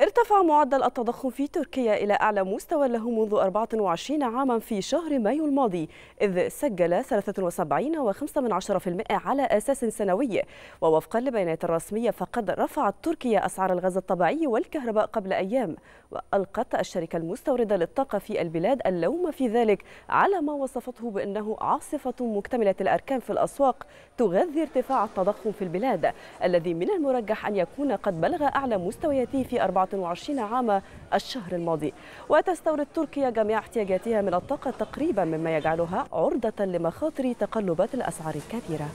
ارتفع معدل التضخم في تركيا إلى أعلى مستوى له منذ 24 عاما في شهر مايو الماضي إذ سجل 73.5% على أساس سنوي ووفقا لبيانات الرسمية فقد رفعت تركيا أسعار الغاز الطبيعي والكهرباء قبل أيام وألقت الشركة المستوردة للطاقة في البلاد اللوم في ذلك على ما وصفته بأنه عاصفة مكتملة الأركان في الأسواق تغذي ارتفاع التضخم في البلاد الذي من المرجح أن يكون قد بلغ أعلى مستوياته في 14 24 عام الشهر الماضي وتستورد تركيا جميع احتياجاتها من الطاقة تقريبا مما يجعلها عرضة لمخاطر تقلبات الأسعار الكبيرة